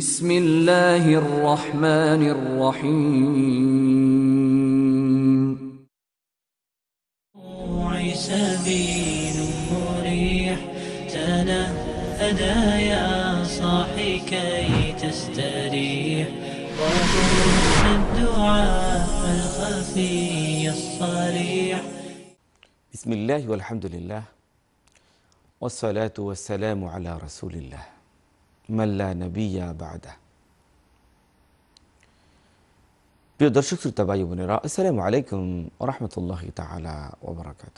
بسم الله الرحمن الرحيم سبيل مريح تنفدا يا صاحي كي تستريح وقل الدعاء الخفي الصريح بسم الله والحمد لله والصلاة والسلام على رسول الله মাল্লা নবিয়া বাদা প্রিয় দর্শক শ্রোতা ভাই বোনেরা আসসালামু আলাইকুম রহমতুল্লাহ তালা ওবরাকাত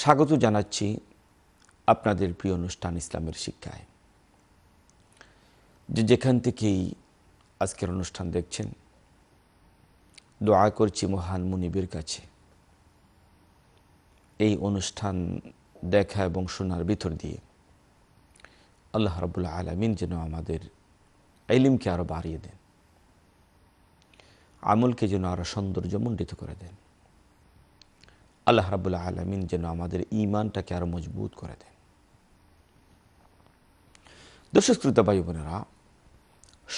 স্বাগত জানাচ্ছি আপনাদের প্রিয় অনুষ্ঠান ইসলামের শিক্ষায় যে যেখান থেকেই আজকের অনুষ্ঠান দেখছেন দোয়া করছি মহান মুনিবের কাছে এই অনুষ্ঠান দেখা এবং শোনার ভিতর দিয়ে আল্লাহ রবুল্লা আলমিন যেন আমাদের এলিমকে আরও বাড়িয়ে দেন আমলকে যেন আরও সৌন্দর্যমণ্ডিত করে দেন আল্লাহ রবুল্লা আলমিন যেন আমাদের ইমানটাকে আরও মজবুত করে দেন দর্শকৃত বায়ু ভাই বোনেরা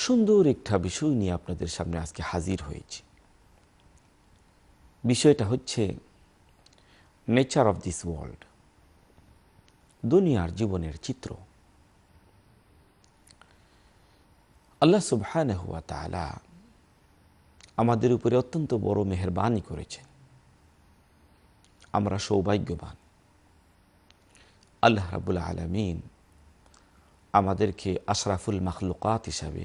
সুন্দর একটা বিষয় নিয়ে আপনাদের সামনে আজকে হাজির হয়েছি বিষয়টা হচ্ছে নেচার অফ দিস ওয়ার্ল্ড দুনিয়ার জীবনের চিত্র আল্লাহ সুবহান হুয়া তালা আমাদের উপরে অত্যন্ত বড় মেহরবানি করেছেন আমরা সৌভাগ্যবান আল্লাহ রাবুল আলমিন আমাদেরকে আশরাফুল মখলুকাত হিসাবে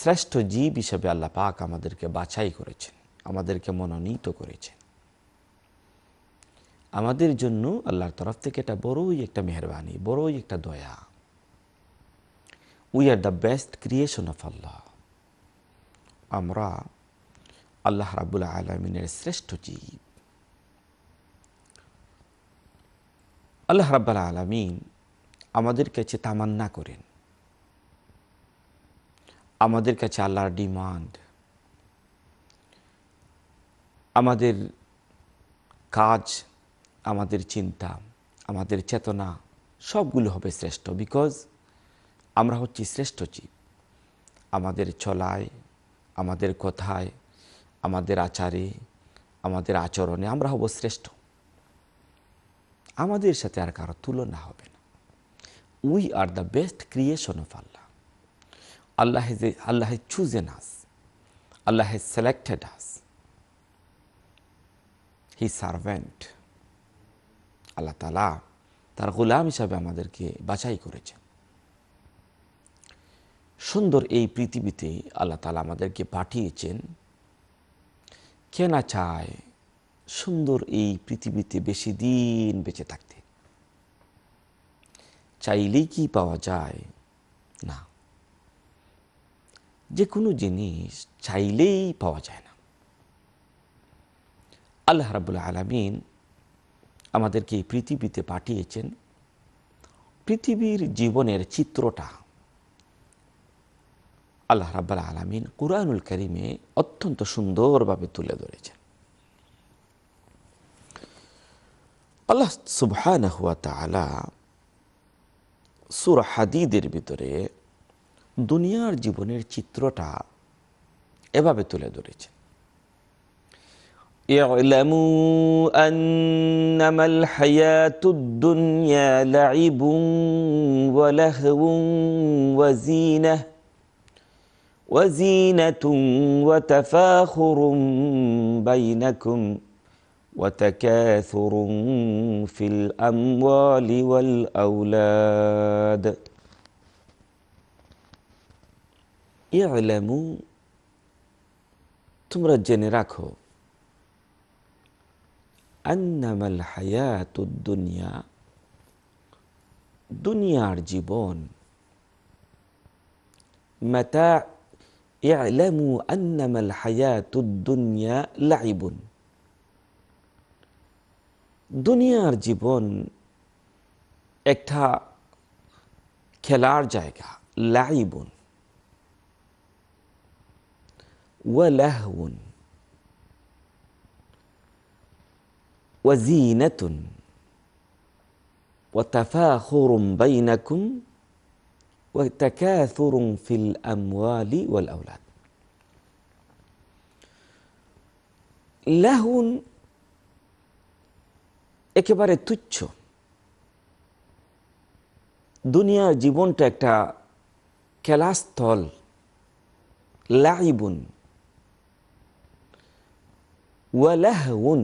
শ্রেষ্ঠ জীব হিসাবে আল্লাহ পাক আমাদেরকে বাছাই করেছেন আমাদেরকে মনোনীত করেছেন আমাদের জন্য আল্লাহর তরফ থেকে এটা বড়ই একটা মেহরবানি বড়ই একটা দয়া we are the best creation of Allah আমরা আল্লাহ রাবুল আলমিনের শ্রেষ্ঠ জীব আল্লাহ রাবুল আলমিন আমাদের কাছে তামান্না করেন আমাদের কাছে আল্লাহর ডিমান্ড আমাদের কাজ আমাদের চিন্তা আমাদের চেতনা সবগুলো হবে শ্রেষ্ঠ বিকজ আমরা হচ্ছি শ্রেষ্ঠ জীব আমাদের চলায় আমাদের কথায় আমাদের আচারে আমাদের আচরণে আমরা হব শ্রেষ্ঠ আমাদের সাথে আর কারো তুলনা হবে না we are the best creation of Allah Allah has Allah chosen us Allah has selected us he servant Allah তালা তার গোলাম হিসাবে আমাদেরকে বাছাই করেছেন সুন্দর এই পৃথিবীতে আল্লাহ তালা আমাদেরকে পাঠিয়েছেন কেনা চায় সুন্দর এই পৃথিবীতে বেশি দিন বেঁচে থাকতে চাইলেই কি পাওয়া যায় না যে কোনো জিনিস চাইলেই পাওয়া যায় না আল্লাহ রাবুল আলমিন আমাদেরকে এই পৃথিবীতে পাঠিয়েছেন পৃথিবীর জীবনের চিত্রটা আল্লাহ রাব্বাল আলমিন কুরআনুল করিমে অত্যন্ত সুন্দরভাবে তুলে ধরেছেন আল্লাহ সুবহান সুর হাদিদের ভিতরে দুনিয়ার জীবনের চিত্রটা এভাবে তুলে ধরেছেন اعلموا أنما الحياة الدنيا لعب ولهو وزينه وزينه وتفاخر بينكم وتكاثر في الاموال والاولاد اعلموا ثم رجنيراكو انما الحياه الدنيا دنيا الجبون متاع اعلموا أنما الحياة الدنيا لعب دنيا জীবন একটা খেলার জায়গা লাইবুন ওয়ালাহউন وزينة وتفاخر بينكم ওয়াতাকাসুরুম একেবারে তুচ্ছ দুনিয়ার জীবনটা একটা খেলাস্থল লাইবুন ওয়ালাহুন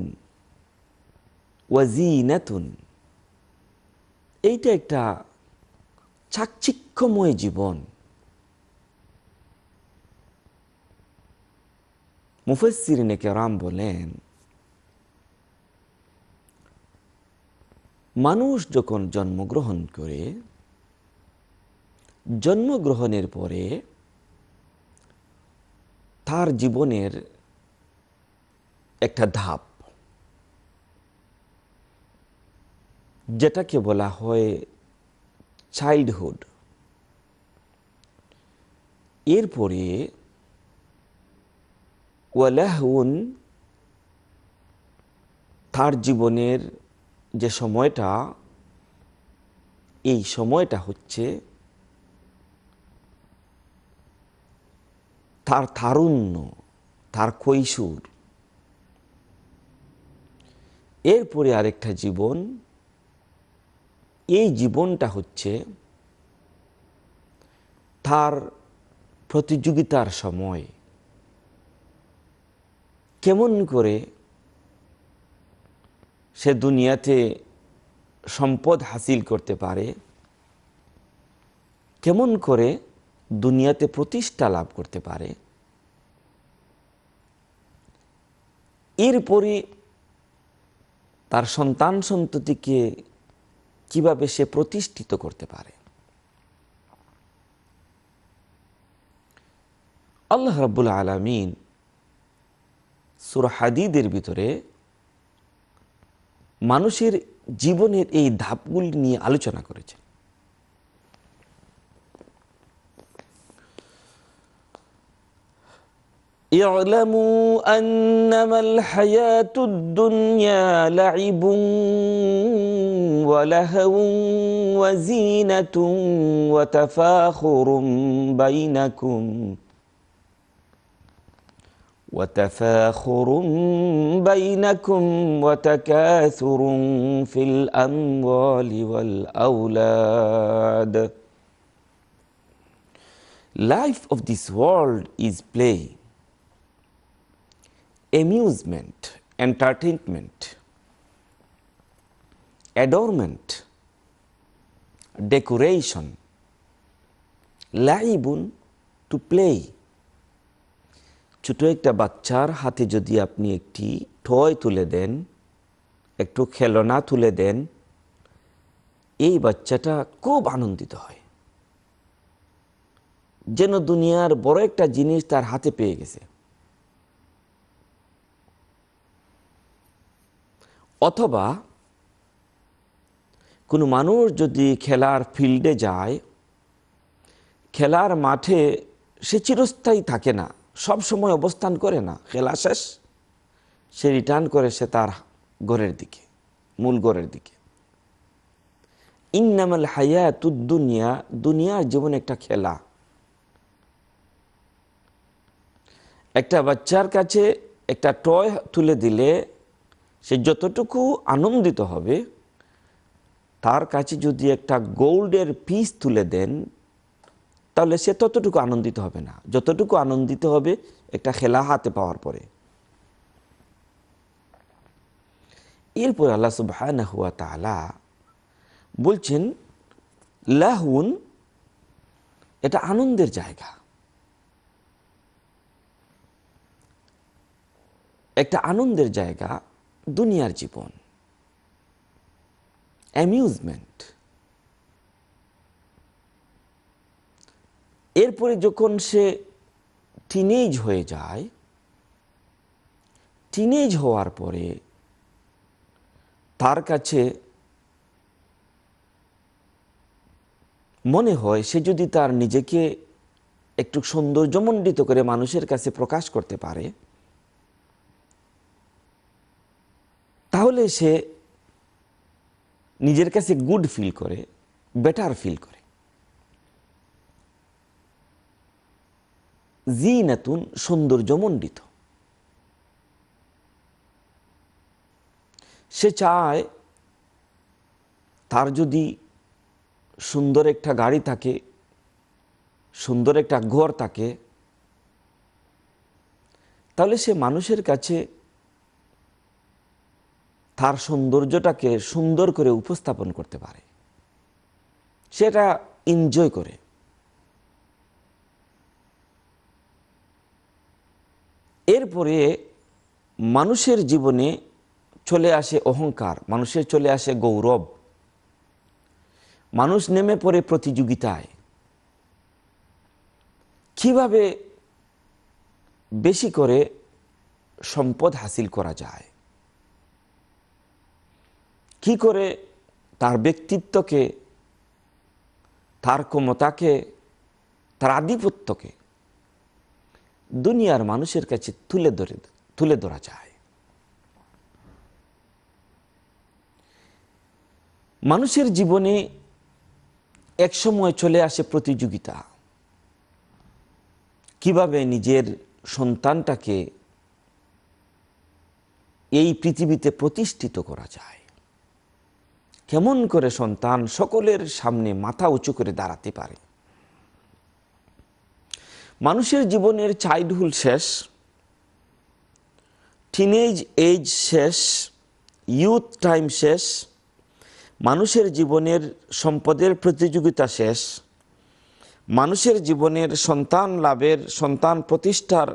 ওয়াজিনাতুন এইটা একটা চাকচিক্য দুঃখময় জীবন মুফসিরিনে কেরাম বলেন মানুষ যখন জন্মগ্রহণ করে জন্মগ্রহণের পরে তার জীবনের একটা ধাপ যেটাকে বলা হয় চাইল্ডহুড এরপরে ওয়ালাহুন তার জীবনের যে সময়টা এই সময়টা হচ্ছে তার তারুণ্য তার কৈশোর এরপরে আরেকটা জীবন এই জীবনটা হচ্ছে তার প্রতিযোগিতার সময় কেমন করে সে দুনিয়াতে সম্পদ হাসিল করতে পারে কেমন করে দুনিয়াতে প্রতিষ্ঠা লাভ করতে পারে এরপরে তার সন্তান সন্ততিকে কিভাবে সে প্রতিষ্ঠিত করতে পারে আল্লাহ রাবুল আলমিন সুরাহাদিদের ভিতরে মানুষের জীবনের এই ধাপগুলি নিয়ে আলোচনা করেছেন اعلموا أنما الحياة الدنيا لعب ولهو وزينة وتفاخر بينكم وتفاخر بينكم وتكاثر في الاموال والاولاد life of this world is play amusement entertainment adornment decoration لعب to play ছোট একটা বাচ্চার হাতে যদি আপনি একটি ঠয় তুলে দেন একটু খেলনা তুলে দেন এই বাচ্চাটা খুব আনন্দিত হয় যেন দুনিয়ার বড় একটা জিনিস তার হাতে পেয়ে গেছে অথবা কোনো মানুষ যদি খেলার ফিল্ডে যায় খেলার মাঠে সে চিরস্থায়ী থাকে না সব সময় অবস্থান করে না খেলা শেষ সে রিটার্ন করে সে তার ঘরের দিকে মূল ঘরের দিকে ইন্নামাল তুদ দুনিয়া দুনিয়ার জীবন একটা খেলা একটা বাচ্চার কাছে একটা টয় তুলে দিলে সে যতটুকু আনন্দিত হবে তার কাছে যদি একটা গোল্ডের পিস তুলে দেন তাহলে সে ততটুকু আনন্দিত হবে না যতটুকু আনন্দিত হবে একটা খেলা হাতে পাওয়ার পরে এরপর আল্লাহ সব হুয়া তালা বলছেন লাহুন এটা আনন্দের জায়গা একটা আনন্দের জায়গা দুনিয়ার জীবন অ্যামিউজমেন্ট এরপরে যখন সে টিনেজ হয়ে যায় টিনেজ হওয়ার পরে তার কাছে মনে হয় সে যদি তার নিজেকে একটু সৌন্দর্যমণ্ডিত করে মানুষের কাছে প্রকাশ করতে পারে তাহলে সে নিজের কাছে গুড ফিল করে বেটার ফিল করে জিনাতুন সৌন্দর্যমণ্ডিত সে চায় তার যদি সুন্দর একটা গাড়ি থাকে সুন্দর একটা ঘর থাকে তাহলে সে মানুষের কাছে তার সৌন্দর্যটাকে সুন্দর করে উপস্থাপন করতে পারে সেটা এনজয় করে এরপরে মানুষের জীবনে চলে আসে অহংকার মানুষের চলে আসে গৌরব মানুষ নেমে পড়ে প্রতিযোগিতায় কিভাবে বেশি করে সম্পদ হাসিল করা যায় কি করে তার ব্যক্তিত্বকে তার ক্ষমতাকে তার আধিপত্যকে দুনিয়ার মানুষের কাছে তুলে ধরে তুলে ধরা যায় মানুষের জীবনে এক সময় চলে আসে প্রতিযোগিতা কিভাবে নিজের সন্তানটাকে এই পৃথিবীতে প্রতিষ্ঠিত করা যায় কেমন করে সন্তান সকলের সামনে মাথা উঁচু করে দাঁড়াতে পারে মানুষের জীবনের চাইল্ডহুড শেষ টিনেজ এজ শেষ ইউথ টাইম শেষ মানুষের জীবনের সম্পদের প্রতিযোগিতা শেষ মানুষের জীবনের সন্তান লাভের সন্তান প্রতিষ্ঠার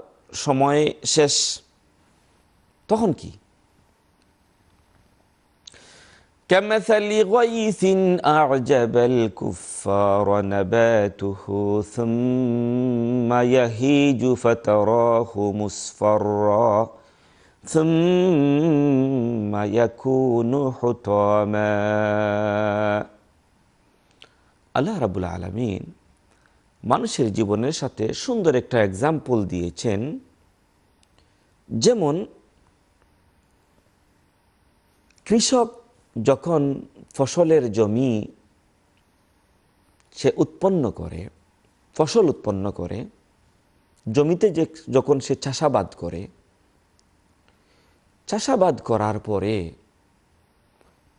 সময় শেষ তখন কি كمثل غيث أعجب الكفار نباته ثم يهيج فتراه مصفرا ثم يكون حطاما আল্লাহ রাবুল আলমিন মানুষের জীবনের সাথে সুন্দর একটা এক্সাম্পল দিয়েছেন যেমন কৃষক যখন ফসলের জমি সে উৎপন্ন করে ফসল উৎপন্ন করে জমিতে যে যখন সে চাষাবাদ করে চাষাবাদ করার পরে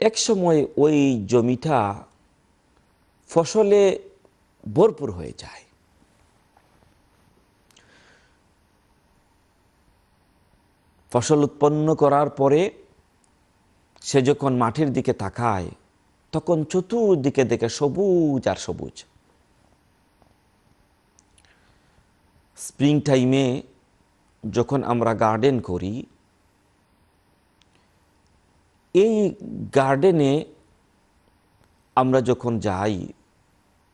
এক সময় ওই জমিটা ফসলে ভরপুর হয়ে যায় ফসল উৎপন্ন করার পরে সে যখন মাঠের দিকে তাকায় তখন চতুর্দিকে দেখে সবুজ আর সবুজ স্প্রিং টাইমে যখন আমরা গার্ডেন করি এই গার্ডেনে আমরা যখন যাই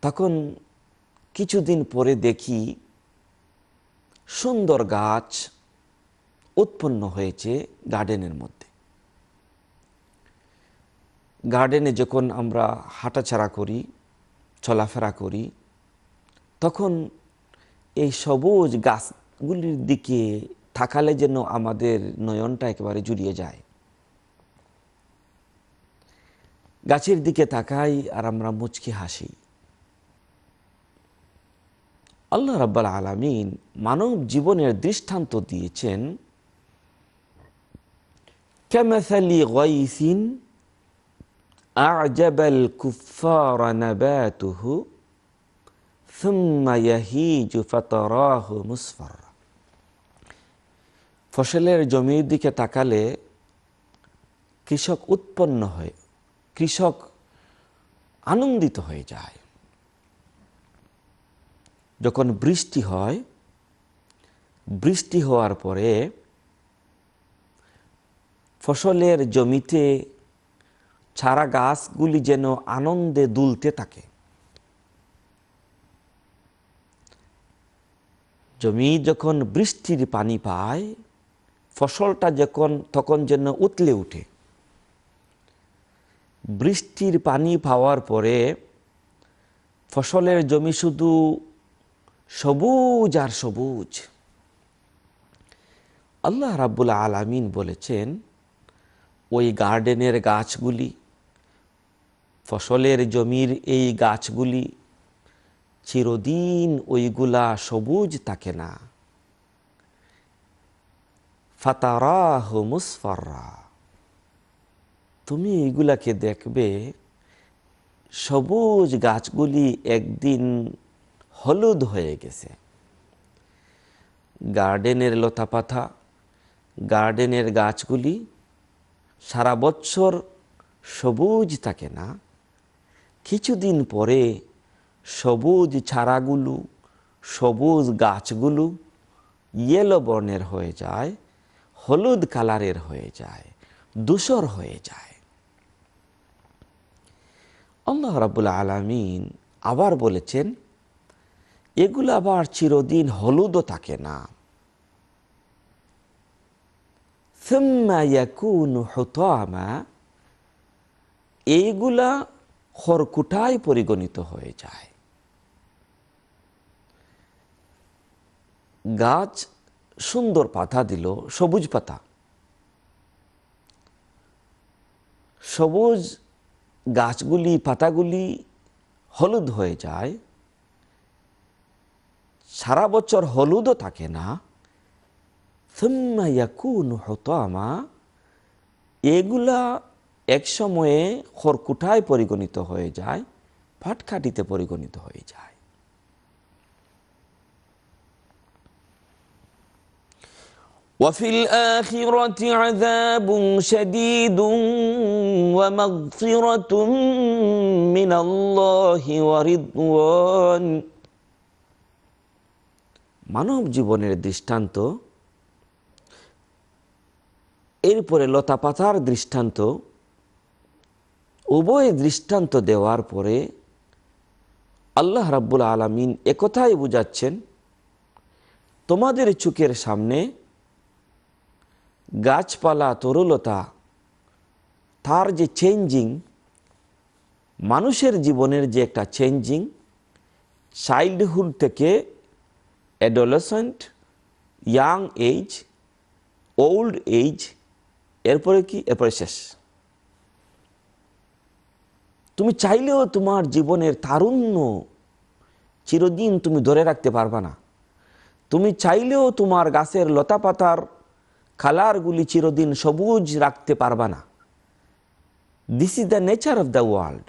তখন কিছুদিন পরে দেখি সুন্দর গাছ উৎপন্ন হয়েছে গার্ডেনের মধ্যে গার্ডেনে যখন আমরা হাঁটাছাড়া করি চলাফেরা করি তখন এই সবুজ গাছগুলির দিকে থাকালে যেন আমাদের নয়নটা একেবারে জুড়িয়ে যায় গাছের দিকে তাকাই আর আমরা মুচকি হাসি আল্লাহ রাব্বাল আলামিন মানব জীবনের দৃষ্টান্ত দিয়েছেন ক্যামাসালি গিন আজাবাল কুফারা নাবাতুহু ফসলের জমির দিকে তাকালে কৃষক উৎপন্ন হয় কৃষক আনন্দিত হয়ে যায় যখন বৃষ্টি হয় বৃষ্টি হওয়ার পরে ফসলের জমিতে ছাড়া গাছগুলি যেন আনন্দে দুলতে থাকে জমি যখন বৃষ্টির পানি পায় ফসলটা যখন তখন যেন উতলে উঠে বৃষ্টির পানি পাওয়ার পরে ফসলের জমি শুধু সবুজ আর সবুজ আল্লাহ রাবুল আলামিন বলেছেন ওই গার্ডেনের গাছগুলি ফসলের জমির এই গাছগুলি চিরদিন ওইগুলা সবুজ থাকে না ফাতারাহ মুসফাররা তুমি এইগুলাকে দেখবে সবুজ গাছগুলি একদিন হলুদ হয়ে গেছে গার্ডেনের লতাপাতা গার্ডেনের গাছগুলি সারা বছর সবুজ থাকে না কিছুদিন পরে সবুজ ছাড়াগুলো সবুজ গাছগুলো ইয়েলো বর্ণের হয়ে যায় হলুদ কালারের হয়ে যায় দূষর হয়ে যায় আল্লাহ রাবুল আলমিন আবার বলেছেন এগুলো আবার চিরদিন হলুদও থাকে না এইগুলা খরকুটায় পরিগণিত হয়ে যায় গাছ সুন্দর পাতা দিল সবুজ পাতা সবুজ গাছগুলি পাতাগুলি হলুদ হয়ে যায় সারা বছর হলুদও থাকে না থুম্মা ইয়াকুন হতো আমা এগুলা এক সময়ে খড়কুঠায় পরিগণিত হয়ে যায় ফাটখাটিতে পরিগণিত হয়ে যায় মানব জীবনের দৃষ্টান্ত এরপরে লতাপাতার দৃষ্টান্ত উভয় দৃষ্টান্ত দেওয়ার পরে আল্লাহ রাব্বুল আলমিন একথাই বুঝাচ্ছেন তোমাদের চোখের সামনে গাছপালা তরুলতা তার যে চেঞ্জিং মানুষের জীবনের যে একটা চেঞ্জিং চাইল্ডহুড থেকে adolescent young age old age এরপরে কি এরপরে শেষ তুমি চাইলেও তোমার জীবনের তারুণ্য চিরদিন তুমি ধরে রাখতে পারবা না তুমি চাইলেও তোমার গাছের লতা পাতার কালারগুলি চিরদিন সবুজ রাখতে পারবা না this is the nature of the world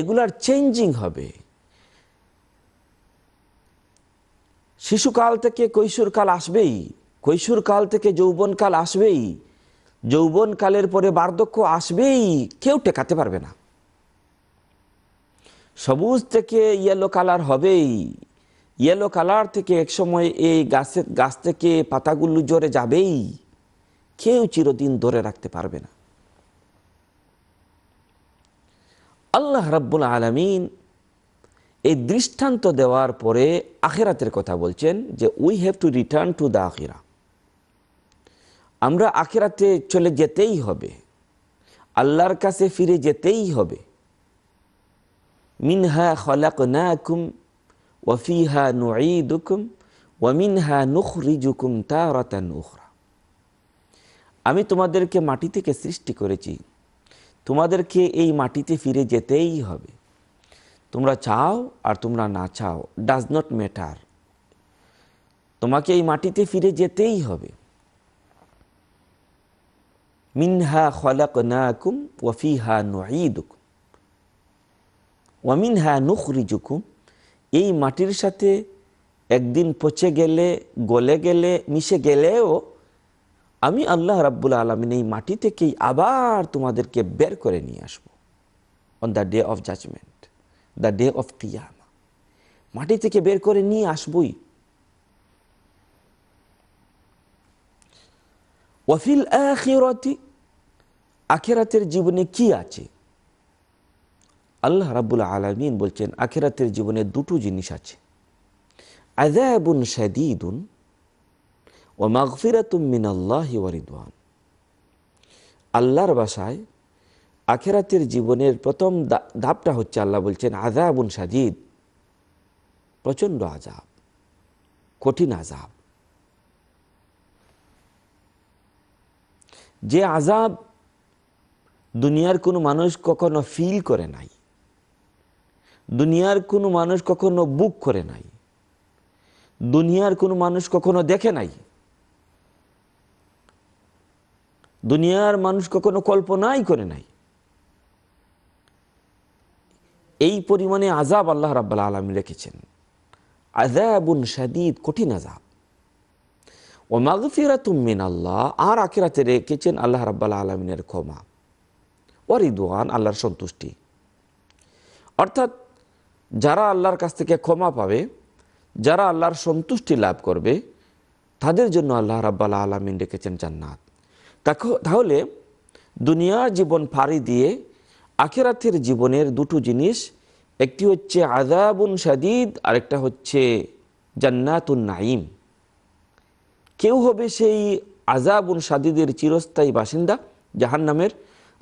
এগুলার চেঞ্জিং হবে শিশুকাল থেকে কৈশোরকাল আসবেই কৈশোরকাল থেকে যৌবনকাল আসবেই যৌবনকালের পরে বার্ধক্য আসবেই কেউ টেকাতে পারবে না সবুজ থেকে ইয়েলো কালার হবেই ইয়েলো কালার থেকে একসময় এই গাছের গাছ থেকে পাতাগুলো জোরে যাবেই কেউ চিরদিন ধরে রাখতে পারবে না আল্লাহ রাব্বুল আলমিন এই দৃষ্টান্ত দেওয়ার পরে আখেরাতের কথা বলছেন যে we have to return to the আখিরা আমরা আখেরাতে চলে যেতেই হবে আল্লাহর কাছে ফিরে যেতেই হবে মিনহা খলাক নাকুম ওয়ফিহা নুকুম ওয়ামিনহা নুখরিজুকুম তারাতা নুখরা আমি তোমাদেরকে মাটি থেকে সৃষ্টি করেছি তোমাদেরকে এই মাটিতে ফিরে যেতেই হবে তোমরা চাও আর তোমরা না চাও ডাজ নট ম্যাটার তোমাকে এই মাটিতে ফিরে যেতেই হবে মিনহা খলাক নাকুম ওয়ফিহা নুকুম ওয়ামিনহা জুকুম এই মাটির সাথে একদিন পচে গেলে গলে গেলে মিশে গেলেও আমি আল্লাহ রাব্বুল আলমিন এই মাটি থেকেই আবার তোমাদেরকে বের করে নিয়ে আসব on the day of judgement the day of কিয়ামা মাটি থেকে বের করে নিয়ে আসবই ওয়াফিল আখিরতি আখেরাতের জীবনে কি আছে আল্লাহ রাবুল আলমিন বলছেন আখেরাতের জীবনে দুটো জিনিস আছে আজাবুন সাদিদুন ও মিন আল্লাহ ওয়ারিদান আল্লাহর বাসায় আখেরাতের জীবনের প্রথম ধাপটা হচ্ছে আল্লাহ বলছেন আজাবুন সাজিদ প্রচণ্ড আজাব কঠিন আজাব যে আজাব দুনিয়ার কোনো মানুষ কখনো ফিল করে নাই দুনিয়ার কোনো মানুষ কখনো বুক করে নাই দুনিয়ার কোনো মানুষ কখনো দেখে নাই দুনিয়ার মানুষ কখনো কল্পনাই করে নাই এই পরিমাণে আজাব আল্লাহ রাব্বাল আলম রেখেছেন আজাবুন সাদিদ কঠিন আজাব ও মাগফিরা তুমিন আল্লাহ আর আখিরাতে রেখেছেন আল্লাহ রাব্বাল আলমিনের ক্ষমা ও রিদওয়ান আল্লাহর সন্তুষ্টি অর্থাৎ যারা আল্লাহর কাছ থেকে ক্ষমা পাবে যারা আল্লাহর সন্তুষ্টি লাভ করবে তাদের জন্য আল্লাহ রাব্বাল আলমিন রেখেছেন জান্নাত তাহলে দুনিয়ার জীবন ফাঁড়ি দিয়ে আখেরাতের জীবনের দুটো জিনিস একটি হচ্ছে আজাবুন সাদিদ আরেকটা হচ্ছে জান্নাতুন নাইম কেউ হবে সেই আজাবুন সাদিদের চিরস্থায়ী বাসিন্দা জাহান্নামের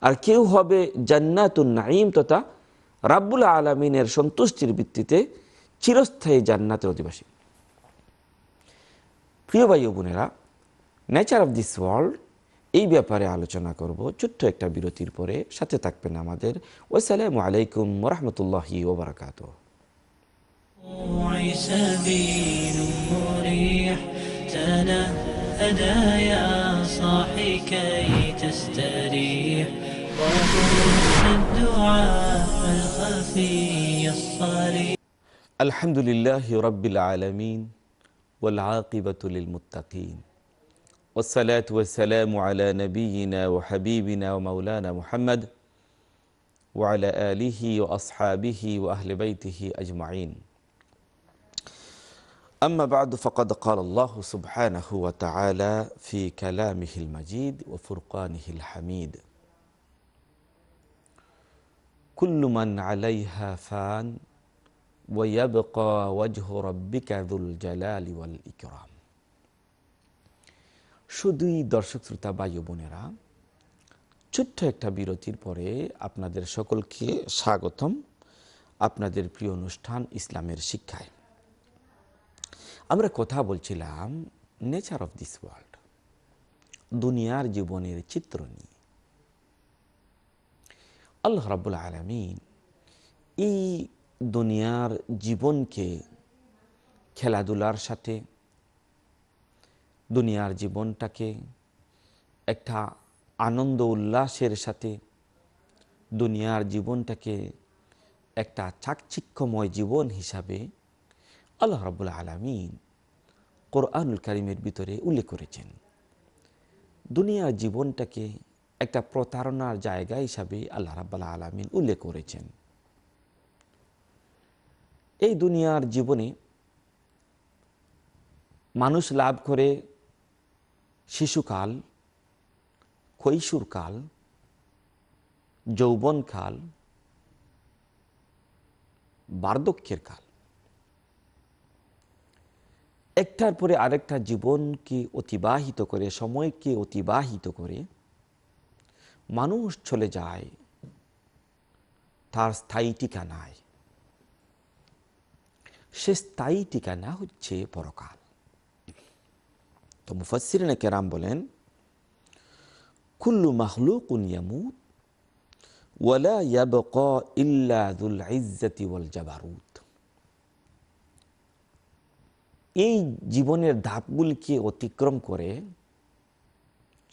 আর কেউ হবে জান্নাতুন নাইম তথা রাব্বুল আলমিনের সন্তুষ্টির ভিত্তিতে চিরস্থায়ী জান্নাতের অধিবাসী প্রিয় ভাই বোনেরা নেচার অফ দিস ওয়ার্ল্ড এই ব্যাপারে আলোচনা করব ছোট্ট একটা বিরতির পরে সাথে থাকবেন আমাদের ওসালামু আলাইকুম রহমতুল্লাহি ওবরাকাত جئتنا أدا يا صاحي كي تستريح وكن الدعاء الخفي الصريح الحمد لله رب العالمين والعاقبة للمتقين والصلاة والسلام على نبينا وحبيبنا ومولانا محمد وعلى آله وأصحابه وأهل بيته أجمعين أما بعد فقد قال الله سبحانه وتعالى في كلامه المجيد وفرقانه الحميد كل من عليها فان ويبقى وجه ربك ذو الجلال والإكرام শুধুই দর্শক শ্রোতা বায়ু বোনেরা ছোট্ট একটা বিরতির পরে আপনাদের সকলকে স্বাগতম আপনাদের প্রিয় অনুষ্ঠান ইসলামের শিক্ষায় আমরা কথা বলছিলাম নেচার অফ দিস ওয়ার্ল্ড দুনিয়ার জীবনের চিত্র নিয়ে আল্লাহ রাবুল আলমিন এই দুনিয়ার জীবনকে খেলাধুলার সাথে দুনিয়ার জীবনটাকে একটা আনন্দ উল্লাসের সাথে দুনিয়ার জীবনটাকে একটা চাকচিক্যময় জীবন হিসাবে আল্লাহ রব আলমিন কোরআনুল কারিমের ভিতরে উল্লেখ করেছেন দুনিয়ার জীবনটাকে একটা প্রতারণার জায়গা হিসাবে আল্লাহ রাবুল্লাহ আলমিন উল্লেখ করেছেন এই দুনিয়ার জীবনে মানুষ লাভ করে শিশুকাল যৌবন যৌবনকাল বার্ধক্যের কাল একটার পরে আরেকটা জীবনকে অতিবাহিত করে সময়কে অতিবাহিত করে মানুষ চলে যায় তার স্থায়ী ঠিকানায় সে স্থায়ী ঠিকানা হচ্ছে পরকাল তো মুফাসিরিনে কেরাম বলেন কুল্লু মাহলুক উনিয়ামুত ওয়ালা ইয়াবক ইল্লা দুল ইজ্জাতি ওয়াল জাবারুত এই জীবনের ধাপগুলিকে অতিক্রম করে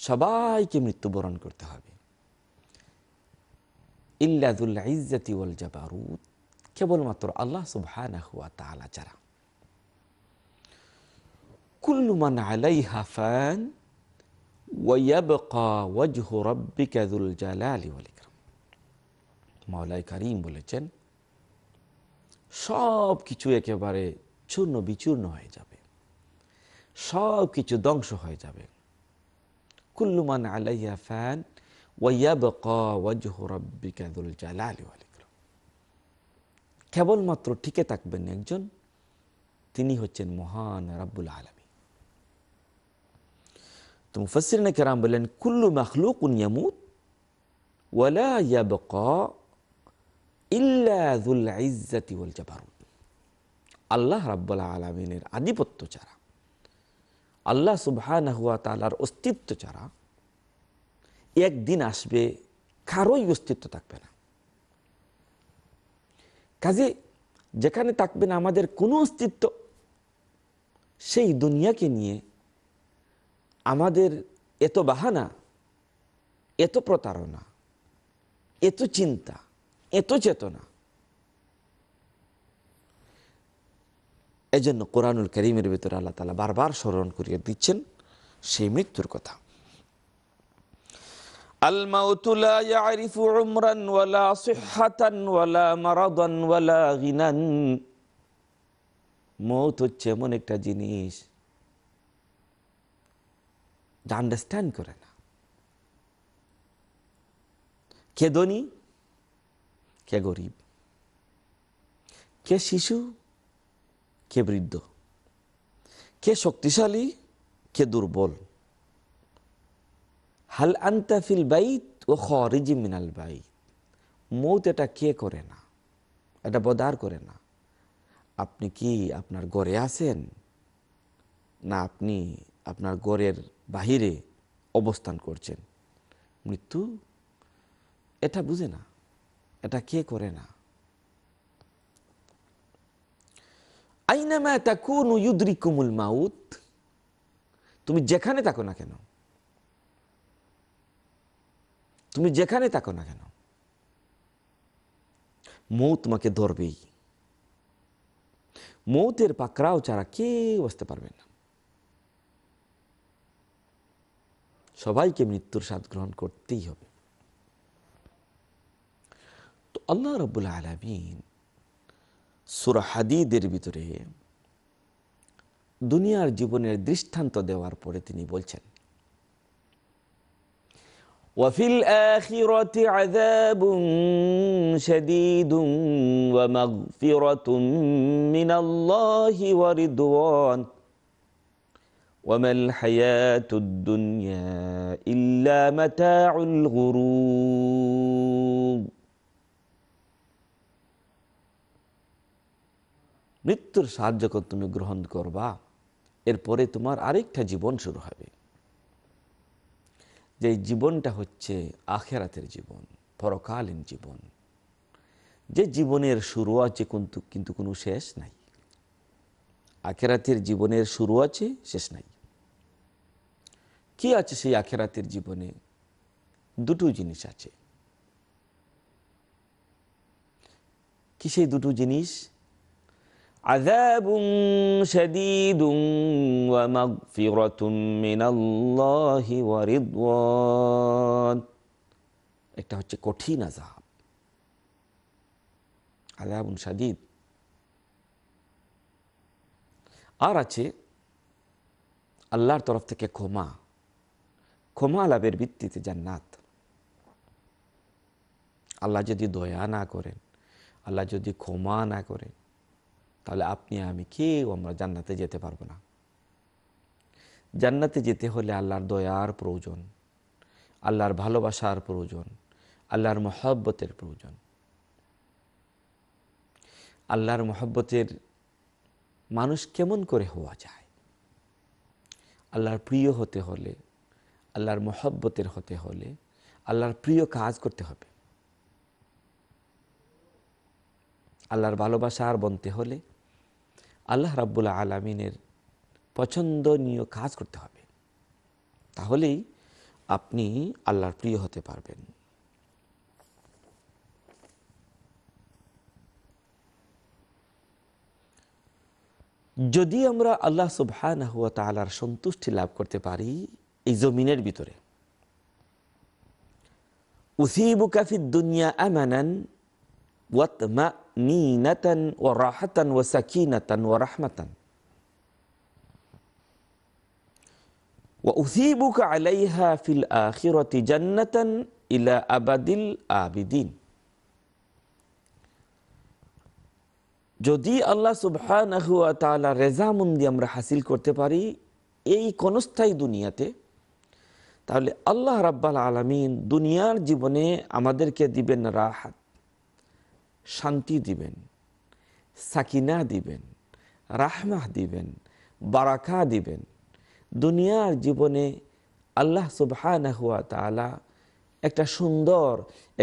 সবাইকে মৃত্যুবরণ করতে হবে ইল্লাদুল্লা ইজ্জাতি ওয়াল জাবারুত কেবলমাত্র আল্লাহ সুবহানা হুয়া তালা ছাড়া কুল্লুমান আলাই হাফান ওয়াবকা ওয়াজহু রব্বিকাদুল জালালি ওয়ালিকরম মাওলাই করিম বলেছেন সব কিছু একেবারে চূর্ণ বিচূর্ণ হয়ে যাবে সব কিছু ধ্বংস হয়ে যাবে কুল্লুমান আলাইয়া ফ্যান কেবলমাত্র টিকে থাকবেন একজন তিনি হচ্ছেন মহান রাব্বুল আলমী তো মুফসরিন কেরাম বললেন কুল্লু মখলুক উনিয়ামুত ওয়ালা ইয়াবকা ইল্লা জুল ইজ্জাতি ওয়াল জাবারুন আল্লাহ রাব্বাল্লাহ আলমিনের আধিপত্য ছাড়া আল্লাহ সুবহান হুয়া তালার অস্তিত্ব ছাড়া একদিন আসবে কারোই অস্তিত্ব থাকবে না কাজে যেখানে থাকবে না আমাদের কোনো অস্তিত্ব সেই দুনিয়াকে নিয়ে আমাদের এত বাহানা এত প্রতারণা এত চিন্তা এত চেতনা এই জন্য কোরআনুল করিমের ভিতরে আল্লাহ তালা বারবার স্মরণ করিয়ে দিচ্ছেন সেই মৃত্যুর কথা الموت لا يعرف عمرا ولا صحة ولا مرضا ولا হচ্ছে এমন একটা জিনিস যা আন্ডারস্ট্যান্ড করে না কে ধনী কে গরিব কে শিশু কে বৃদ্ধ কে শক্তিশালী কে দুর্বল হাল আন্তাফিল বাইত ও খরিজি মিনাল বাইত মৌত এটা কে করে না এটা বদার করে না আপনি কি আপনার গড়ে আছেন না আপনি আপনার গড়ের বাহিরে অবস্থান করছেন মৃত্যু এটা বুঝে না এটা কে করে না আইনামা তাকুন কুমুল মাউত তুমি যেখানে থাকো না কেন তুমি যেখানে থাকো না কেন মৌ তোমাকে ধরবেই মৌতের পাকড়াও ছাড়া কেউ আসতে পারবে না সবাইকে মৃত্যুর স্বাদ গ্রহণ করতেই হবে তো আল্লাহ রবুল্লা আলমিন সুরহাদিদের হাদিদের ভিতরে দুনিয়ার জীবনের দৃষ্টান্ত দেওয়ার পরে তিনি বলছেন ওয়াফিল আখিরাতি আযাবুন শাদীদুন ওয়া মাগফিরাতুম মিনাল্লাহি ওয়া وما الحياة الدنيا إلا متاع الغرور মৃত্যুর সাহায্য কর তুমি গ্রহণ করবা এরপরে তোমার আরেকটা জীবন শুরু হবে যে জীবনটা হচ্ছে আখেরাতের জীবন পরকালীন জীবন যে জীবনের শুরু আছে কিন্তু কিন্তু কোনো শেষ নাই আখেরাতের জীবনের শুরু আছে শেষ নাই কি আছে সেই আখেরাতের জীবনে দুটো জিনিস আছে কি সেই দুটো জিনিস عذاب شديد ومغفرة من الله ورضوان একটা হচ্ছে কঠিন আজাব আজাবুন শাদিদ আর আছে আল্লাহর তরফ থেকে ক্ষমা ক্ষমা লাভের ভিত্তিতে জান্নাত আল্লাহ যদি দয়া না করেন আল্লাহ যদি ক্ষমা না করেন তাহলে আপনি আমি কেউ আমরা জান্নাতে যেতে পারবো না জান্নাতে যেতে হলে আল্লাহর দয়ার প্রয়োজন আল্লাহর ভালোবাসার প্রয়োজন আল্লাহর মহব্বতের প্রয়োজন আল্লাহর মহব্বতের মানুষ কেমন করে হওয়া যায় আল্লাহর প্রিয় হতে হলে আল্লাহর মহব্বতের হতে হলে আল্লাহর প্রিয় কাজ করতে হবে আল্লাহর ভালোবাসা আর বনতে হলে আল্লাহ রাবুল্লা আলমিনের পছন্দনীয় কাজ করতে হবে তাহলেই আপনি আল্লাহর প্রিয় হতে পারবেন যদি আমরা আল্লাহ সুবহান হুয়া তালার সন্তুষ্টি লাভ করতে পারি এই জমিনের ভিতরে উসিবু কাফি দুনিয়া আমানান ওয়াতমা নিনাতান ও রাহাতান ও সাকিনাতান ও রাহমাতান وأثيبك عليها في الآخرة যদি আল্লাহ সুবহান তালা রেজামন্দি আমরা হাসিল করতে পারি এই কোনস্থায়ী দুনিয়াতে তাহলে আল্লাহ রাব্বাল আলমিন দুনিয়ার জীবনে আমাদেরকে দিবেন রাহাত শান্তি দিবেন সাকিনা দিবেন রাহমাহ দিবেন বারাকা দিবেন দুনিয়ার জীবনে আল্লাহ সুবহানা হুয়া তালা একটা সুন্দর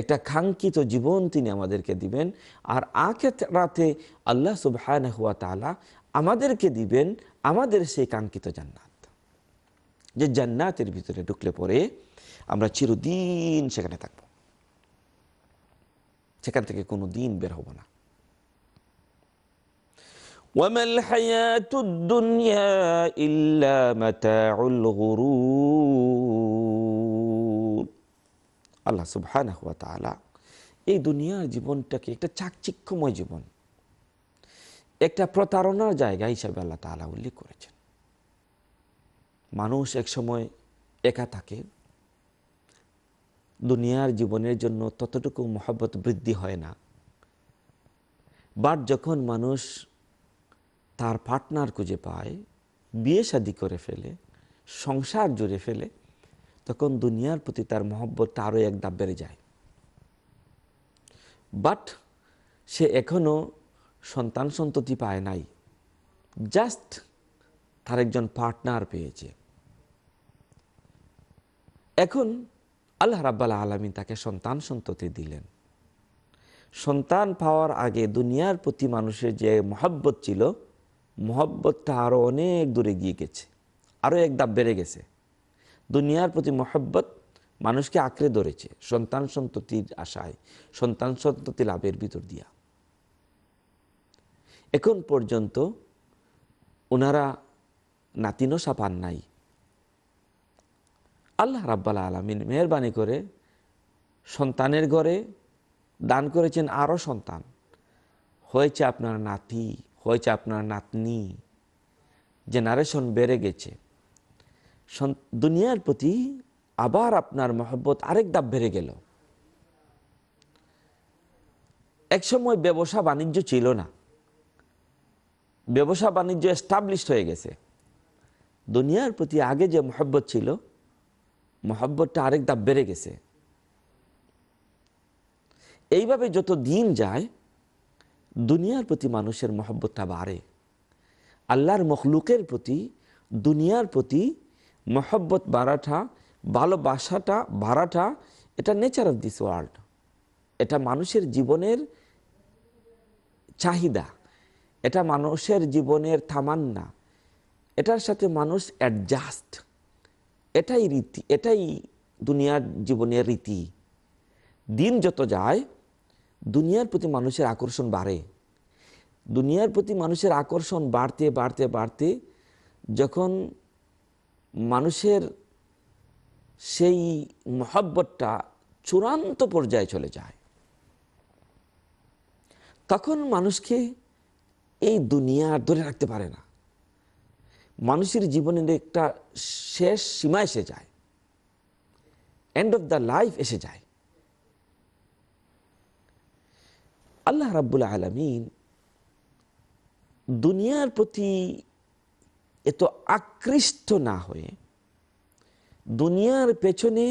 একটা কাঙ্ক্ষিত জীবন তিনি আমাদেরকে দিবেন আর আখের রাতে আল্লাহ সুবহানা হুয়া তালা আমাদেরকে দিবেন আমাদের সেই কাঙ্ক্ষিত জান্নাত যে জান্নাতের ভিতরে ঢুকলে পরে আমরা চিরদিন সেখানে থাকবো সেখান থেকে কোনো দিন বের হব না ওয়ামাল হায়াতুদ দুনিয়া ইল্লা মাতাউল গুরুর আল্লাহ সুবহানাহু ওয়া এই দুনিয়ার জীবনটাকে একটা চাকচিক্যময় জীবন একটা প্রতারণার জায়গা হিসাবে আল্লাহ তাআলা উল্লেখ করেছেন মানুষ এক সময় একা থাকে দুনিয়ার জীবনের জন্য ততটুকু মহব্বত বৃদ্ধি হয় না বাট যখন মানুষ তার পার্টনার খুঁজে পায় বিয়ে শাদি করে ফেলে সংসার জুড়ে ফেলে তখন দুনিয়ার প্রতি তার মহব্বতটা আরও এক দাব বেড়ে যায় বাট সে এখনও সন্তান সন্ততি পায় নাই জাস্ট তার একজন পার্টনার পেয়েছে এখন আল্লাহ রাব্বাল আলমিন তাকে সন্তান সন্ততি দিলেন সন্তান পাওয়ার আগে দুনিয়ার প্রতি মানুষের যে মহাব্বত ছিল মহব্বতটা আরও অনেক দূরে গিয়ে গেছে আরও এক দাপ বেড়ে গেছে দুনিয়ার প্রতি মহব্বত মানুষকে আঁকড়ে ধরেছে সন্তান সন্ততির আশায় সন্তান সন্ততি লাভের ভিতর দিয়া এখন পর্যন্ত ওনারা নাতিনসা পান নাই আল্লাহ রাব্বাল আলমিন মেহরবানি করে সন্তানের ঘরে দান করেছেন আরও সন্তান হয়েছে আপনার নাতি হয়েছে আপনার নাতনি জেনারেশন বেড়ে গেছে দুনিয়ার প্রতি আবার আপনার মহব্বত আরেক দাপ বেড়ে গেল একসময় ব্যবসা বাণিজ্য ছিল না ব্যবসা বাণিজ্য এস্টাবলিশ হয়ে গেছে দুনিয়ার প্রতি আগে যে মহব্বত ছিল মহব্বতটা আরেক দাপ বেড়ে গেছে এইভাবে যত দিন যায় দুনিয়ার প্রতি মানুষের মহব্বতটা বাড়ে আল্লাহর মখলুকের প্রতি দুনিয়ার প্রতি মহব্বত বাড়াটা ভালোবাসাটা বাড়াটা এটা নেচার অফ দিস ওয়ার্ল্ড এটা মানুষের জীবনের চাহিদা এটা মানুষের জীবনের থামান্না এটার সাথে মানুষ অ্যাডজাস্ট এটাই রীতি এটাই দুনিয়ার জীবনের রীতি দিন যত যায় দুনিয়ার প্রতি মানুষের আকর্ষণ বাড়ে দুনিয়ার প্রতি মানুষের আকর্ষণ বাড়তে বাড়তে বাড়তে যখন মানুষের সেই মহব্বতটা চূড়ান্ত পর্যায়ে চলে যায় তখন মানুষকে এই দুনিয়া আর ধরে রাখতে পারে না মানুষের জীবনের একটা শেষ সীমা এসে যায় এন্ড অফ দ্য লাইফ এসে যায় আল্লাহ রাবুল আলমিন দুনিয়ার প্রতি এত আকৃষ্ট না হয়ে দুনিয়ার পেছনে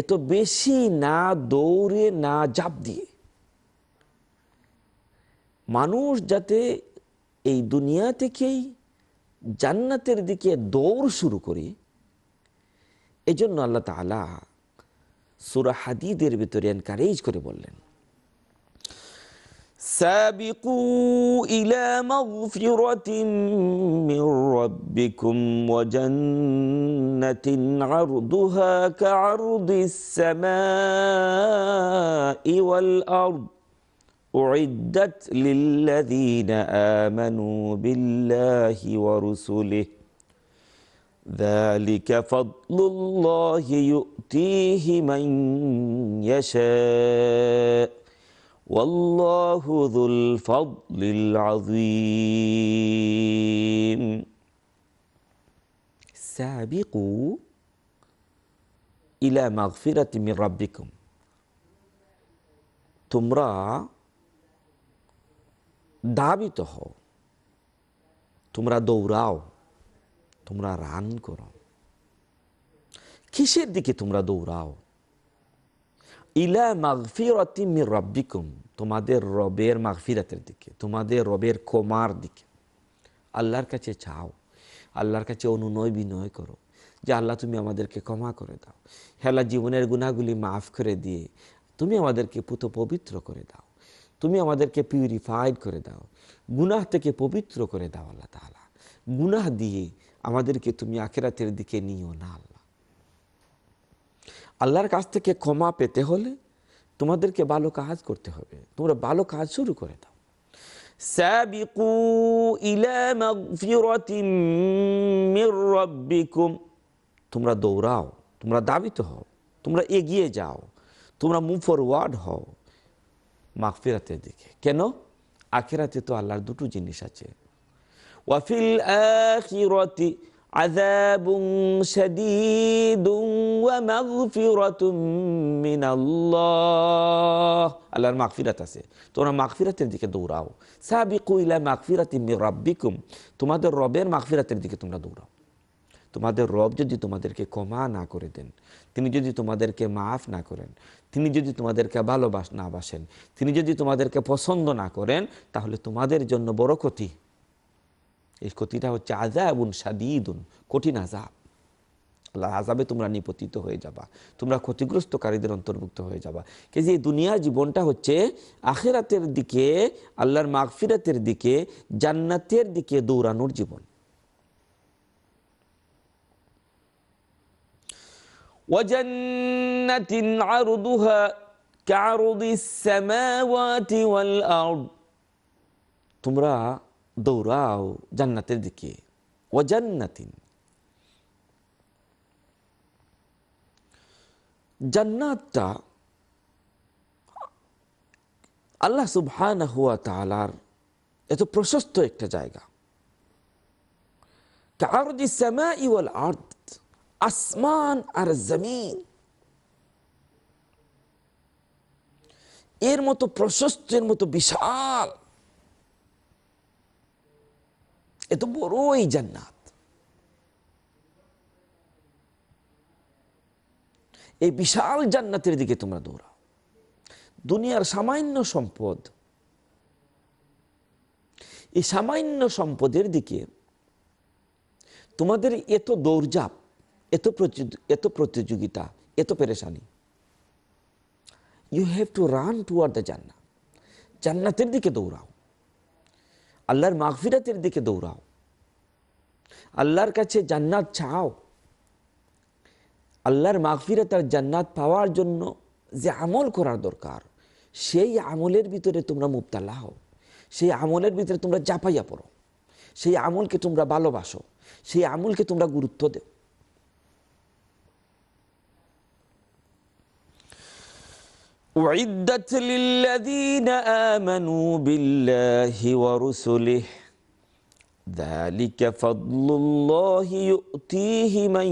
এত বেশি না দৌড়ে না জাপ দিয়ে মানুষ যাতে এই দুনিয়া থেকেই জান্নাতের দিকে দৌড় শুরু করি এজন্য আল্লাহ তালা সুরা হাদিদের ভিতরে এনকারেজ করে বললেন سابقوا إلى مغفرة من ربكم وجنة عرضها كعرض السماء والأرض أعدت للذين آمنوا بالله ورسله ذلك فضل الله يؤتيه من يشاء والله ذو الفضل العظيم سابقوا إلى مغفرة من ربكم تمرأ দাবিত হও তোমরা দৌড়াও তোমরা রান করো কিসের দিকে তোমরা দৌড়াও ইলা মাগফিরতি রব্বিকুম তোমাদের রবের মাগফিরাতের দিকে তোমাদের রবের কোমার দিকে আল্লাহর কাছে চাও আল্লাহর কাছে অনুনয় বিনয় করো যে আল্লাহ তুমি আমাদেরকে ক্ষমা করে দাও হেলা জীবনের গুণাগুলি মাফ করে দিয়ে তুমি আমাদেরকে পুত পবিত্র করে দাও তুমি আমাদেরকে পিউরিফাইড করে দাও গুনাহ থেকে পবিত্র করে দাও আল্লাহ তালা গুনাহ দিয়ে আমাদেরকে তুমি আখেরাতের দিকে নিও না আল্লাহ আল্লাহর কাছ থেকে ক্ষমা পেতে হলে তোমাদেরকে ভালো কাজ করতে হবে তোমরা ভালো কাজ শুরু করে দাও তোমরা দৌড়াও তোমরা দাবিত হও তোমরা এগিয়ে যাও তোমরা মুভ ফরওয়ার্ড হও মাগফিরাতের দিকে কেন আখেরাতে তো আল্লাহর দুটো জিনিস আছে ওয়াফিল আখিরাতি আযাবুন শাদীদুন ওয়া মাগফিরাতুম মিনাল্লাহ আল্লাহর মাগফিরাত আছে তোমরা মাগফিরাতের দিকে দৌড়াও সাবিকু ইলা মাগফিরাতি মির রাব্বিকুম তোমাদের রবের মাগফিরাতের দিকে তোমরা দৌড়াও তোমাদের রব যদি তোমাদেরকে ক্ষমা না করে দেন তিনি যদি তোমাদেরকে মাফ না করেন তিনি যদি তোমাদেরকে ভালোবাস না বাসেন তিনি যদি তোমাদেরকে পছন্দ না করেন তাহলে তোমাদের জন্য বড় ক্ষতি এই ক্ষতিটা হচ্ছে আজাবুন সাদিদুন কঠিন আজাব আল্লাহ আজাবে তোমরা নিপতিত হয়ে যাবা তোমরা ক্ষতিগ্রস্তকারীদের অন্তর্ভুক্ত হয়ে যাবা কে যে দুনিয়া জীবনটা হচ্ছে আখেরাতের দিকে আল্লাহর মাগফিরাতের দিকে জান্নাতের দিকে দৌড়ানোর জীবন وجنة عرضها كعرض السماوات والأرض তোমরা দৌড়াও জান্নাতের দিকে ও জান্নাতিন জান্নাতটা আল্লাহ সুবহান হুয়া তালার এত প্রশস্ত একটা জায়গা কারদি স্যামা ইউল আর্থ আসমান আর জমিন এর মতো এর মতো বিশাল এত বড়ই জান্নাত এই বিশাল জান্নাতের দিকে তোমরা দৌড়াও দুনিয়ার সামান্য সম্পদ এই সামান্য সম্পদের দিকে তোমাদের এত দৌড়জাপ এত এত প্রতিযোগিতা এত পেরেশানি you have to run toward the জান্না জান্নাতের দিকে দৌড়াও আল্লাহর মাগফিরাতের দিকে দৌড়াও আল্লাহর কাছে জান্নাত চাও আল্লাহর মাগফিরাত তার জান্নাত পাওয়ার জন্য যে আমল করার দরকার সেই আমলের ভিতরে তোমরা মুবতাল্লা হও সেই আমলের ভিতরে তোমরা জাপাইয়া পড়ো সেই আমলকে তোমরা ভালোবাসো সেই আমলকে তোমরা গুরুত্ব দেও أعدت للذين آمنوا بالله ورسله ذلك فضل الله يؤتيه من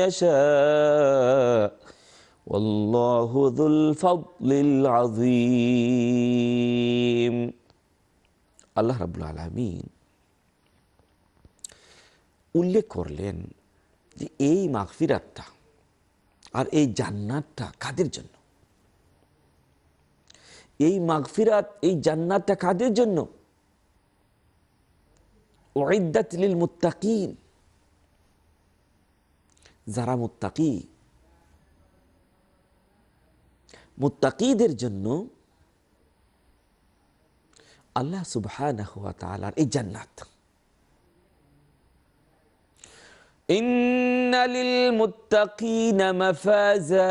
يشاء والله ذو الفضل العظيم আল্লাহ রাবুল আলমিন উল্লেখ করলেন যে এই মাগফিরাতটা আর এই জান্নাতটা কাদের জন্য এই মাগফিরাত এই জান্নাতটা কাদের জন্য উইদ্দাত লিল মুত্তাকিন যারা মুত্তাকি মুত্তাকিদের জন্য আল্লাহ সুবহানাহু ওয়া তাআলার এই জান্নাত ইন্না লিল মুত্তাকিনা মাফাজা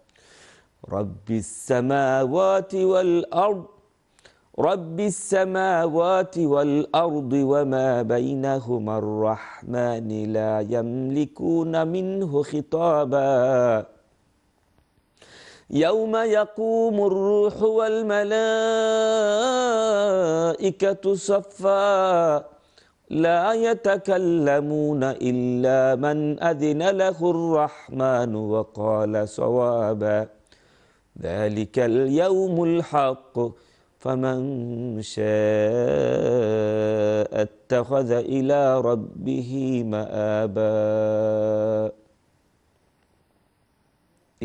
رب السماوات والأرض رب السماوات والأرض وما بينهما الرحمن لا يملكون منه خطابا يوم يقوم الروح والملائكة صفا لا يتكلمون إلا من أذن له الرحمن وقال صوابا ذلك اليوم الحق فمن شاء اتخذ إلى ربه مآبا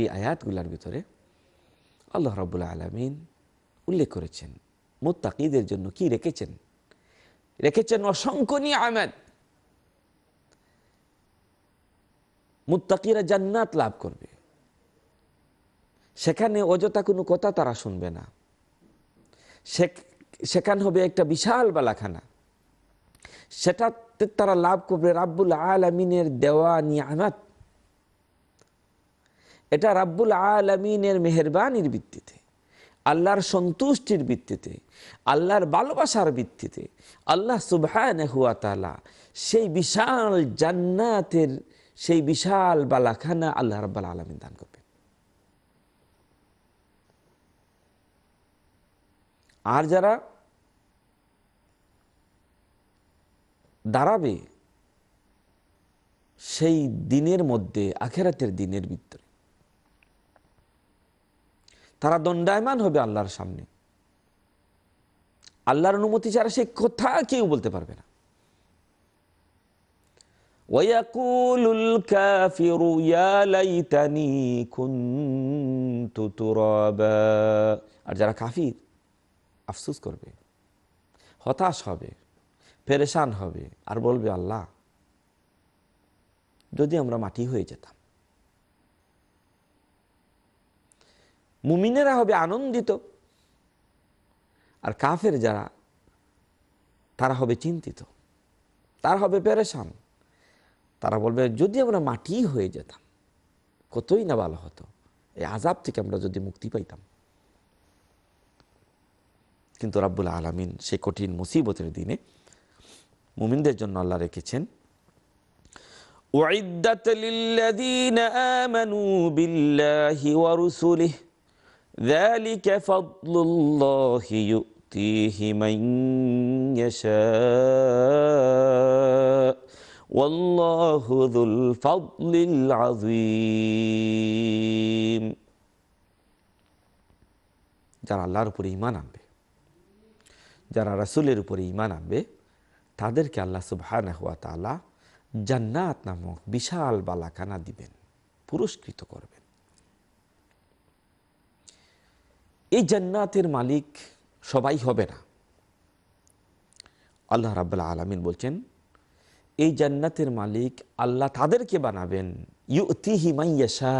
এই আয়াতগুলোর ভিতরে আল্লাহ রাবুল্লা আলমিন উল্লেখ করেছেন মোত্তাকিদের জন্য কি রেখেছেন রেখেছেন অসংখ্য নিয়ামত মুত্তাকিরা জান্নাত লাভ করবে সেখানে অযথা কোনো কথা তারা শুনবে না সেখান হবে একটা বিশাল বালাখানা সেটাতে তারা লাভ করবে রাব্বুল আলমিনের দেওয়া নিয়ামাত এটা রাব্বুল আলমিনের মেহরবানির ভিত্তিতে আল্লাহর সন্তুষ্টির ভিত্তিতে আল্লাহর ভালোবাসার ভিত্তিতে আল্লাহ সুবহান হুয়া তালা সেই বিশাল জান্নাতের সেই বিশাল বালাখানা আল্লাহ রাব্বুল আলমিন দান করবেন আর যারা দাঁড়াবে সেই দিনের মধ্যে আখেরাতের দিনের ভিতরে তারা দণ্ডায়মান হবে আল্লাহর সামনে আল্লাহর অনুমতি ছাড়া সে কথা কেউ বলতে পারবে না আর যারা কাফির আফসুস করবে হতাশ হবে ফেরেশান হবে আর বলবে আল্লাহ যদি আমরা মাটি হয়ে যেতাম মুমিনেরা হবে আনন্দিত আর কাফের যারা তারা হবে চিন্তিত তারা হবে পেরেশান তারা বলবে যদি আমরা মাটি হয়ে যেতাম কতই না ভালো হতো এই আজাব থেকে আমরা যদি মুক্তি পাইতাম কিন্তু রাব্বুল আলমিন সে কঠিন মুসিবতের দিনে মুমিনদের জন্য আল্লাহ রেখেছেন وعدت للذين آمنوا بالله ورسله ذلك فضل الله يؤتيه من يشاء والله ذو الفضل العظيم যারা আল্লাহর উপরে ইমান আনবে যারা রাসুলের উপরে ইমান আনবে তাদেরকে আল্লাহ সুবহান হুয়া তালা জান্নাত নামক বিশাল বালাখানা দিবেন পুরস্কৃত করবেন এই জান্নাতের মালিক সবাই হবে না আল্লাহ রাবুল্লাহ আলমিন বলছেন এই জান্নাতের মালিক আল্লাহ তাদেরকে বানাবেন ইউ ইউতিহিমাইয়াশা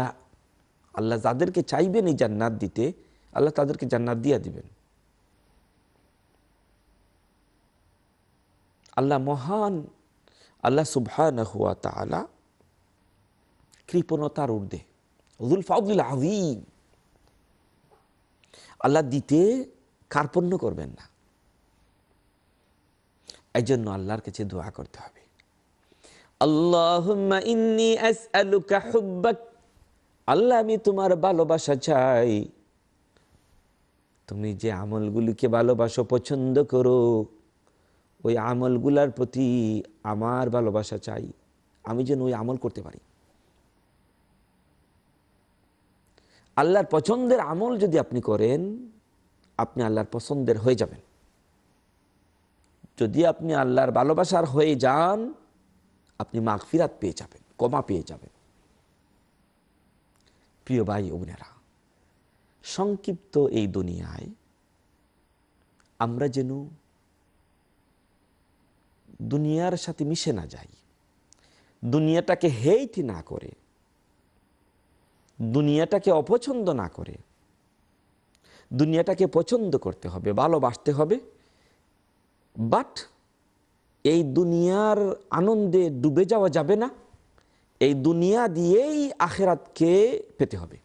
আল্লাহ যাদেরকে চাইবেন এই জান্নাত দিতে আল্লাহ তাদেরকে জান্নাত দিয়া দিবেন আল্লাহ মহান আল্লাহ সুবহান হুয়া তালা কৃপণতার ঊর্ধ্বে জুলফাউদ্দুল আজিম আল্লাহ দিতে কার্পণ্য করবেন না এই জন্য আল্লাহর কাছে দোয়া করতে হবে আল্লাহ আল্লাহ আমি তোমার ভালোবাসা চাই তুমি যে আমলগুলিকে ভালোবাসো পছন্দ করো ওই আমলগুলার প্রতি আমার ভালোবাসা চাই আমি যেন ওই আমল করতে পারি আল্লাহর পছন্দের আমল যদি আপনি করেন আপনি আল্লাহর পছন্দের হয়ে যাবেন যদি আপনি আল্লাহর ভালোবাসার হয়ে যান আপনি মাগফিরাত পেয়ে যাবেন কমা পেয়ে যাবেন প্রিয় ভাই বোনেরা সংক্ষিপ্ত এই দুনিয়ায় আমরা যেন দুনিয়ার সাথে মিশে না যাই দুনিয়াটাকে হেইট না করে দুনিয়াটাকে অপছন্দ না করে দুনিয়াটাকে পছন্দ করতে হবে ভালোবাসতে হবে বাট এই দুনিয়ার আনন্দে ডুবে যাওয়া যাবে না এই দুনিয়া দিয়েই আখেরাতকে পেতে হবে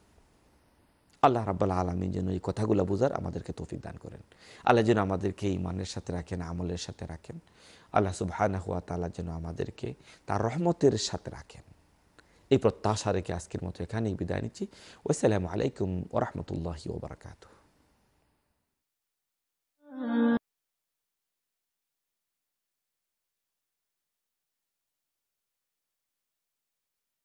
আল্লাহ রাব্বাল আলমী যেন এই কথাগুলো বোঝার আমাদেরকে তৌফিক দান করেন আল্লাহ যেন আমাদেরকে ইমানের সাথে রাখেন আমলের সাথে রাখেন আল্লাহ সুবাহানা হুয়া তালা যেন আমাদেরকে তার রহমতের সাথে রাখেন এই প্রত্যাশা রেখে আজকের মতো এখানেই বিদায় নিচ্ছি ওসালামু আলাইকুম ওরহমতুল্লাহি ওবরাকাতু